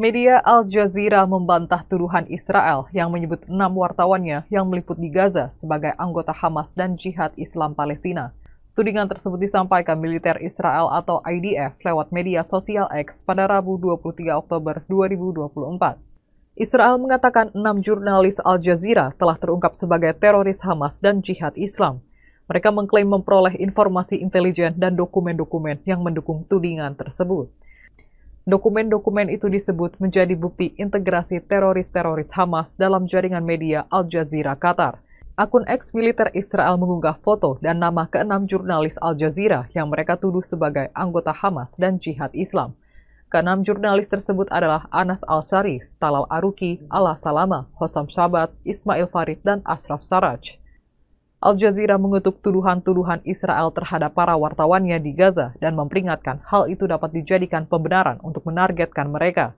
Media Al Jazeera membantah tuduhan Israel yang menyebut enam wartawannya yang meliput di Gaza sebagai anggota Hamas dan Jihad Islam Palestina. Tudingan tersebut disampaikan militer Israel atau IDF lewat media sosial X pada Rabu 23 Oktober 2024. Israel mengatakan enam jurnalis Al Jazeera telah terungkap sebagai teroris Hamas dan Jihad Islam. Mereka mengklaim memperoleh informasi intelijen dan dokumen-dokumen yang mendukung tudingan tersebut. Dokumen-dokumen itu disebut menjadi bukti integrasi teroris-teroris Hamas dalam jaringan media Al Jazeera Qatar. Akun ex-militer Israel mengunggah foto dan nama keenam jurnalis Al Jazeera yang mereka tuduh sebagai anggota Hamas dan Jihad Islam. Keenam jurnalis tersebut adalah Anas Al-Sharif, Talal Aruki, Ala Salama, Hosam Shabat, Ismail Farid, dan Ashraf Saraj. Al Jazeera mengutuk tuduhan-tuduhan Israel terhadap para wartawannya di Gaza dan memperingatkan hal itu dapat dijadikan pembenaran untuk menargetkan mereka.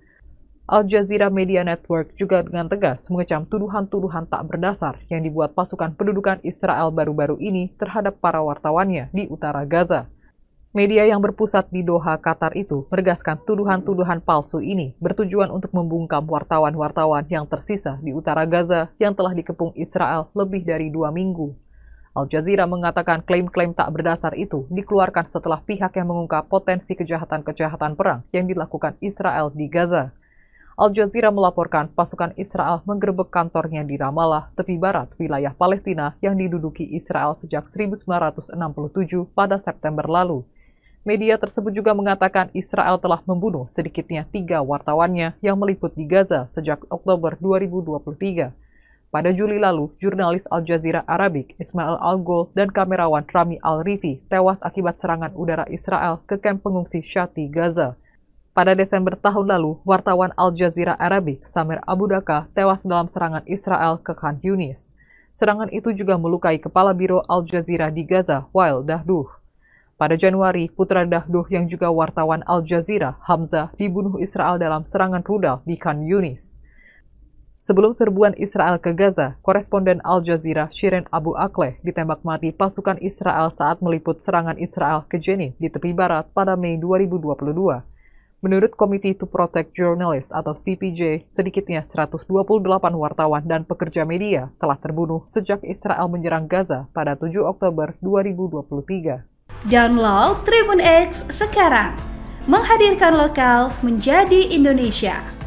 Al Jazeera Media Network juga dengan tegas mengecam tuduhan-tuduhan tak berdasar yang dibuat pasukan pendudukan Israel baru-baru ini terhadap para wartawannya di utara Gaza. Media yang berpusat di Doha, Qatar itu meregaskan tuduhan-tuduhan palsu ini bertujuan untuk membungkam wartawan-wartawan yang tersisa di utara Gaza yang telah dikepung Israel lebih dari dua minggu. Al Jazeera mengatakan klaim-klaim tak berdasar itu dikeluarkan setelah pihak yang mengungkap potensi kejahatan-kejahatan perang yang dilakukan Israel di Gaza. Al Jazeera melaporkan pasukan Israel menggerebek kantornya di Ramallah, tepi barat wilayah Palestina yang diduduki Israel sejak 1967 pada September lalu. Media tersebut juga mengatakan Israel telah membunuh sedikitnya tiga wartawannya yang meliput di Gaza sejak Oktober 2023. Pada Juli lalu, jurnalis Al Jazeera Arabik Ismail Al-Ghul dan kamerawan Rami Al-Rifi tewas akibat serangan udara Israel ke kamp pengungsi Shati, Gaza. Pada Desember tahun lalu, wartawan Al Jazeera Arabik Samir Abu Daka tewas dalam serangan Israel ke Khan Yunis. Serangan itu juga melukai Kepala Biro Al Jazeera di Gaza, Wael Dahduh. Pada Januari, putra Dahduh yang juga wartawan Al Jazeera, Hamzah, dibunuh Israel dalam serangan rudal di Khan Yunis. Sebelum serbuan Israel ke Gaza, koresponden Al Jazeera Shirin Abu Akleh ditembak mati pasukan Israel saat meliput serangan Israel ke Jenin di tepi barat pada Mei 2022. Menurut Komite to Protect Journalists atau CPJ, sedikitnya 128 wartawan dan pekerja media telah terbunuh sejak Israel menyerang Gaza pada 7 Oktober 2023. Download Tribun X sekarang, menghadirkan lokal menjadi Indonesia.